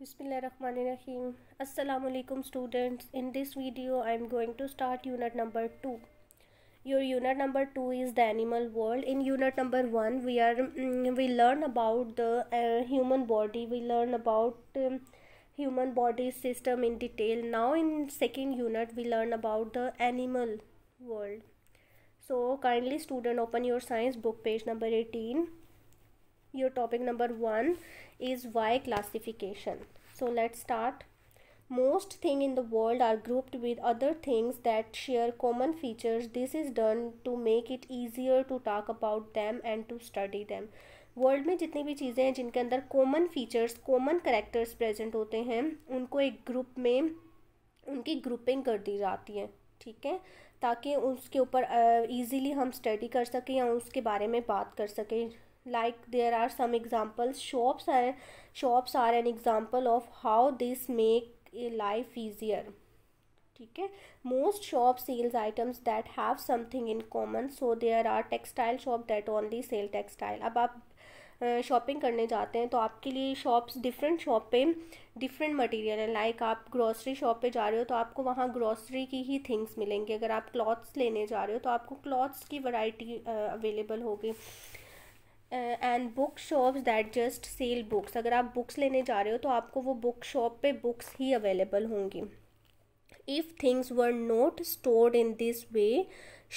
Bismillahirrahmanirrahim. Assalamu alaikum students. In this video I am going to start unit number 2. Your unit number 2 is the animal world. In unit number 1 we are mm, we learn about the uh, human body. We learn about um, human body system in detail. Now in second unit we learn about the animal world. So kindly student open your science book page number 18 your topic number 1 is why classification so let's start most thing in the world are grouped with other things that share common features this is done to make it easier to talk about them and to study them world में जितनी भी चीज़ें हैं जिनके अंदर common features common characters present होते हैं उनको एक ग्रुप में उनकी ग्रुपिंग कर दी जाती है ठीक है ताकि उसके ऊपर ईजीली हम स्टडी कर सकें या उसके बारे में बात कर सकें like there are some examples shops are shops are an example of how this make a life easier ठीक है most shop sells items that have something in common so there are textile shop that only sell textile अब आप shopping करने जाते हैं तो आपके लिए शॉप्स डिफरेंट शॉप पे डिफरेंट मटेरियल है लाइक आप ग्रॉसरी शॉप पे जा रहे हो तो आपको वहाँ ग्रॉसरी की ही थिंग्स मिलेंगी अगर आप क्लॉथ्स लेने जा रहे हो तो आपको क्लॉथ्स की वैरायटी अवेलेबल होगी and book shops that just sell books अगर आप बुक्स लेने जा रहे हो तो आपको वो बुक शॉप पे बुक्स ही अवेलेबल होंगी if things were not store in this way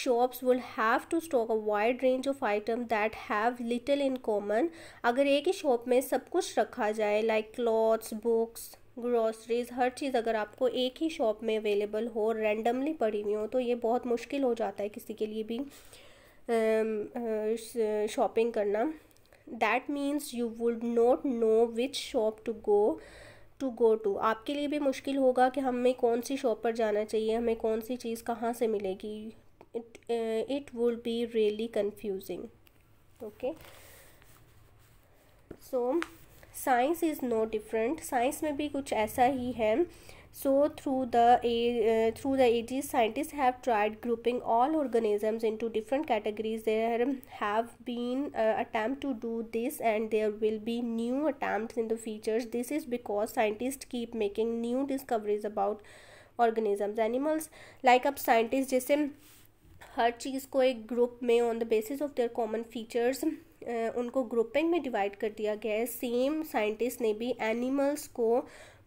shops will have to stock a wide range of item that have little in common अगर एक ही शॉप में सब कुछ रखा जाए लाइक क्लॉथ्स बुक्स ग्रॉसरीज हर चीज़ अगर आपको एक ही शॉप में अवेलेबल हो रैंडमली पड़ी हुई हो तो ये बहुत मुश्किल हो जाता है किसी के लिए भी शॉपिंग um, uh, uh, करना that means you would not know which shop to go to go to आपके लिए भी मुश्किल होगा कि हमें कौन सी शॉप पर जाना चाहिए हमें कौन सी चीज़ कहाँ से मिलेगी it would be really confusing okay so science is no different science में भी कुछ ऐसा ही है So through the uh, through the ages, scientists have tried grouping all organisms into different categories. There have been uh, attempts to do this, and there will be new attempts in the future. This is because scientists keep making new discoveries about organisms. Animals, like up, scientists जैसे हर चीज़ ko एक group mein on the basis of their common features. उनको grouping में divide कर दिया गया है सेम साइंटिस्ट ने भी एनिमल्स को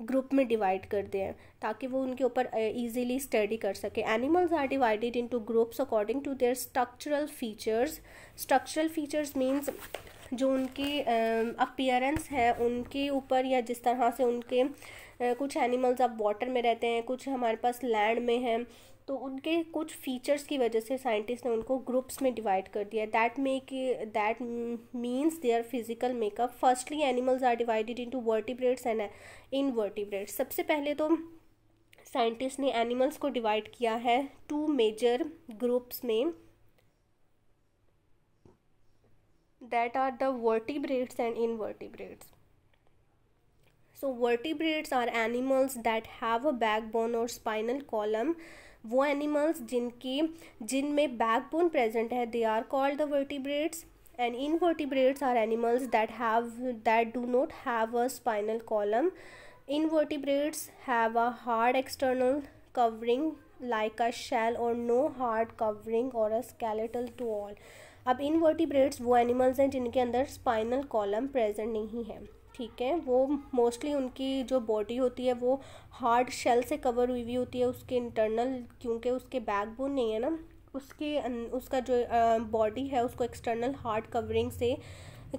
ग्रुप में डिवाइड कर दिया है ताकि वो उनके ऊपर ईजिली स्टडी कर सके animals are divided into groups according to their structural features structural features means जो उनकी अपियरेंस है उनके ऊपर या जिस तरह से उनके कुछ एनिमल्स अब वाटर में रहते हैं कुछ हमारे पास लैंड में हैं तो उनके कुछ फीचर्स की वजह से साइंटिस्ट ने उनको ग्रुप्स में डिवाइड कर दिया that make that means their physical makeup firstly animals are divided into vertebrates and invertebrates सबसे पहले तो साइंटिस्ट ने एनिमल्स को डिवाइड किया है टू मेजर ग्रुप्स में that are the vertebrates and invertebrates so vertebrates are animals that have a backbone और spinal column वो एनिमल्स जिनकी जिन में बैक बोन प्रेजेंट है they are called the vertebrates and invertebrates are animals that have that do not have a spinal column invertebrates have a hard external covering like a shell और no hard covering और अ skeletal to all अब इन vertebrates वो animals हैं जिनके अंदर spinal column present नहीं है ठीक है वो मोस्टली उनकी जो बॉडी होती है वो हार्ड शेल से कवर हुई हुई होती है उसके इंटरनल क्योंकि उसके बैकबोन नहीं है ना उसके अं, उसका जो बॉडी है उसको एक्सटर्नल हार्ड कवरिंग से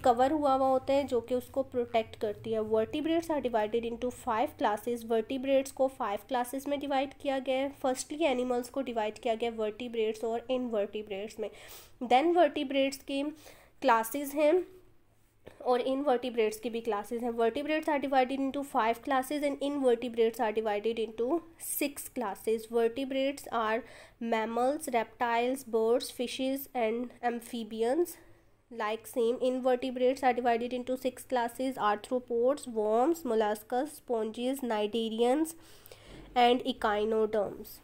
कवर हुआ हुआ होता है जो कि उसको प्रोटेक्ट करती है vertebrates are divided into five classes vertebrates को फाइव क्लासेस में डिवाइड किया गया है फर्स्टली एनिमल्स को डिवाइड किया गया वर्टिब्रेट्स और इनवर्टिब्रेट्स में देन वर्टिब्रेट्स की क्लासेस हैं और इन वर्टिब्रेट्स की भी क्लासेस हैं vertebrates are divided into five classes and invertebrates are divided into six classes vertebrates are mammals reptiles birds fishes and amphibians same invertebrates are divided into six classes arthropods worms molluscs sponges cnidarians and echinoderms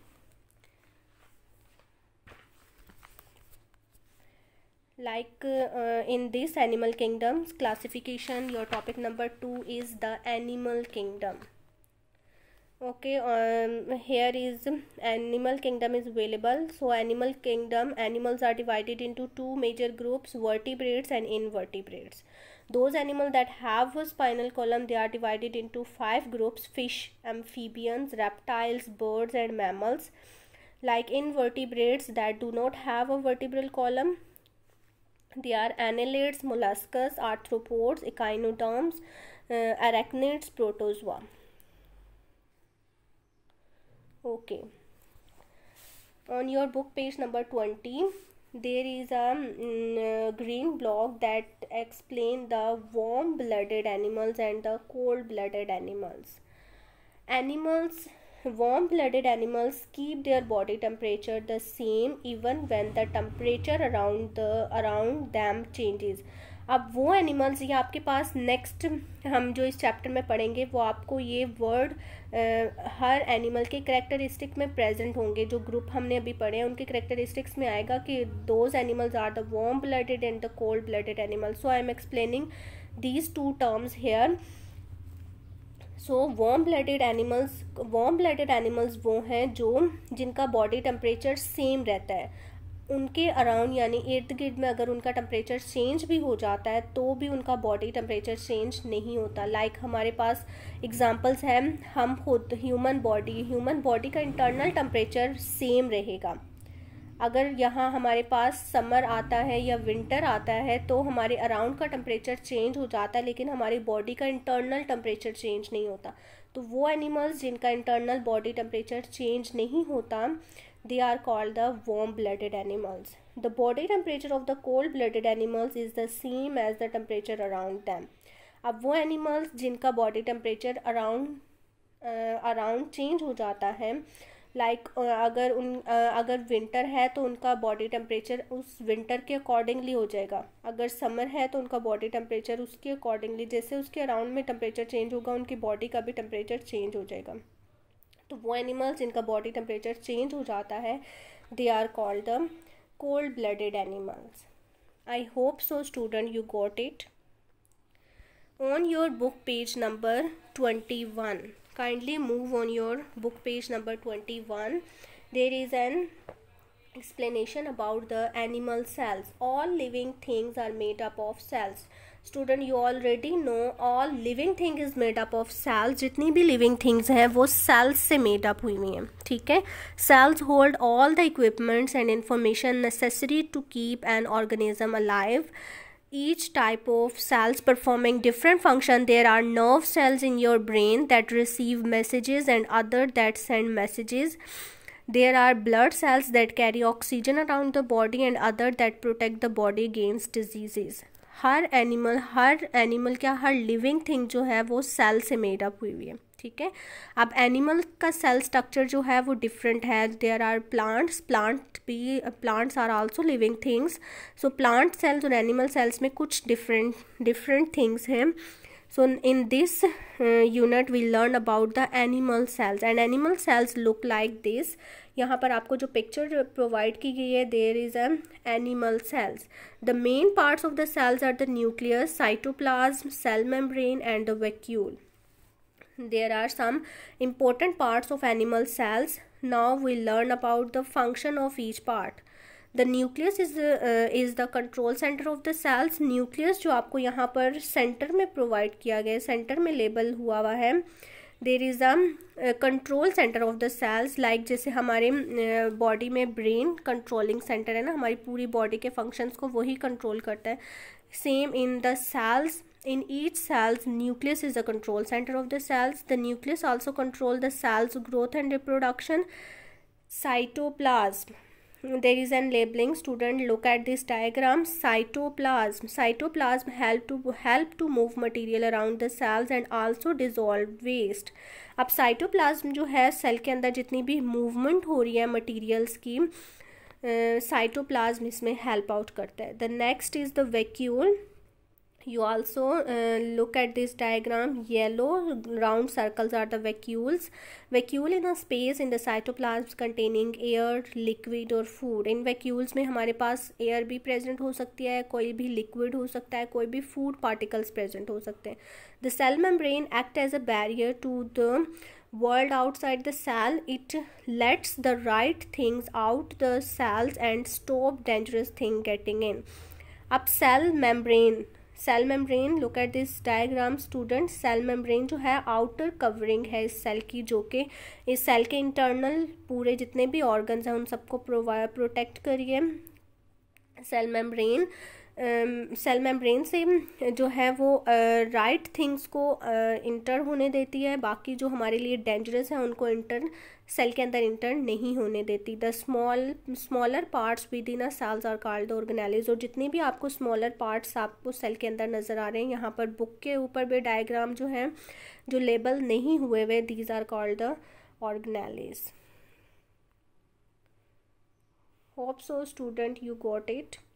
like uh, in this animal kingdoms classification your topic number 2 is the animal kingdom okay um, here is animal kingdom is available so animal kingdom animals are divided into two major groups vertebrates and invertebrates those animals that have a spinal column they are divided into five groups fish amphibians reptiles birds and mammals like invertebrates that do not have a vertebral column they are annelids mollusks, arthropods echinoderms uh, arachnids protozoa okay on your book page number 20 there is a mm, uh, green block that explain the warm blooded animals and the cold blooded animals animals warm blooded animals keep their body temperature the same even when the temperature around the around them changes अब वो animals ये आपके पास next हम जो इस chapter में पढ़ेंगे वो आपको ये वर्ड हर एनिमल के करेक्टरिस्टिक में प्रेजेंट होंगे जो ग्रुप हमने अभी पढ़े हैं उनके करेक्टरिस्टिक्स में आएगा कि those animals are the warm blooded and the cold blooded animals so I am explaining these two terms here so warm blooded animals warm blooded animals वो हैं जो जिनका बॉडी टेम्परेचर सेम रहता है उनके अराउंड यानी इर्द गिर्द में अगर उनका टेम्परेचर चेंज भी हो जाता है तो भी उनका बॉडी टेम्परेचर चेंज नहीं होता लाइक like हमारे पास एग्जांपल्स हैं हम खुद ह्यूमन बॉडी ह्यूमन बॉडी का इंटरनल टेम्परेचर सेम रहेगा अगर यहाँ हमारे पास समर आता है या विंटर आता है तो हमारे अराउंड का टेम्परेचर चेंज हो जाता है लेकिन हमारी बॉडी का इंटरनल टेम्परेचर चेंज नहीं होता तो वो एनिमल्स जिनका इंटरनल बॉडी टेम्परेचर चेंज नहीं होता they are called the warm blooded animals the body temperature of the cold blooded animals is the same as the temperature around them अब वो animals जिनका body temperature around around change हो जाता है like like, अगर उन अगर winter है तो उनका बॉडी टेम्परेचर उस विंटर के अकॉर्डिंगली हो जाएगा अगर समर है तो उनका बॉडी टेम्परेचर उसके अकॉर्डिंगली जैसे उसके अराउंड में टेम्परेचर चेंज होगा उनकी बॉडी का भी टेम्परेचर चेंज हो जाएगा तो वो एनिमल्स जिनका बॉडी टेम्परेचर चेंज हो जाता है they are called the cold blooded animals I hope so student you got it on your book page number twenty one kindly move on your book page number 21 there is an explanation about the animal cells all living things are made up of cells student you already know all living thing is made up of cells जितनी भी living things हैं वो sales से made up हुई हुई हैं ठीक है cells hold all the equipments and information necessary to keep an organism alive each type of cells performing different function there are nerve cells in your brain that receive messages and other that send messages there are blood cells that carry oxygen around the body and other that protect the body against diseases हर animal हर animal क्या हर living thing जो है वो cell से made up हुई हुई है ठीक है अब एनिमल का सेल स्ट्रक्चर जो है वो डिफरेंट है देयर आर प्लांट्स प्लांट भी plants are also living things so plant cells और एनिमल सेल्स में कुछ डिफरेंट डिफरेंट थिंग्स हैं so in this uh, unit we learn about the animal cells and animal cells look like this यहाँ पर आपको जो picture provide की गई है there is a animal cells the main parts of the cells are the nucleus cytoplasm cell membrane and the there are some important parts of animal cells now we learn about the function of each part the nucleus is is the control centre of the cells nucleus जो आपको यहाँ पर centre में provide किया गया centre में label हुआ हुआ है there is a control centre of the cells like जैसे हमारे बॉडी uh, में ब्रेन कंट्रोलिंग सेंटर है ना हमारी पूरी बॉडी के फंक्शंस को वही कंट्रोल करता है same in the cells in each cells nucleus is the control centre of the cells the nucleus also control the cells growth and reproduction cytoplasm there is an labeling student look at this diagram cytoplasm cytoplasm help to help to move material around the cells and also dissolve waste अब cytoplasm जो है cell के अंदर जितनी भी movement हो रही है मटेरियल्स की साइटोप्लाज्म इसमें हेल्प आउट करता है the next is the vacuole you also uh, look at this diagram yellow round circles are the vacuoles vacuole in a space in the cytoplasm containing air liquid or food In vacuoles में have air भी present हो सकती है liquid हो सकता है food particles present हो सकते the cell membrane act as a barrier to the world outside the cell it lets the right things out the cells and stop dangerous thing getting in Up cell membrane cell membrane look at this diagram student cell membrane जो है outer covering है इस cell की जो कि इस cell के internal पूरे जितने भी ऑर्गन्स हैं उन सबको प्रोटेक्ट करिए सेल मेम्ब्रेन सेल मेम्ब्रेन से जो है वो राइट uh, थिंग्स right को इंटर uh, होने देती है बाकी जो हमारे लिए डेंजरस है उनको इंटर सेल के अंदर इंटर नहीं होने देती the small smaller parts within a cells और कार्ड ऑर्गेनाइज और जितने भी आपको स्मॉलर पार्ट्स आपको सेल के अंदर नज़र आ रहे हैं यहाँ पर बुक के ऊपर भी डायग्राम जो हैं जो लेबल नहीं हुए हुए these are called the organelles hope so student you got it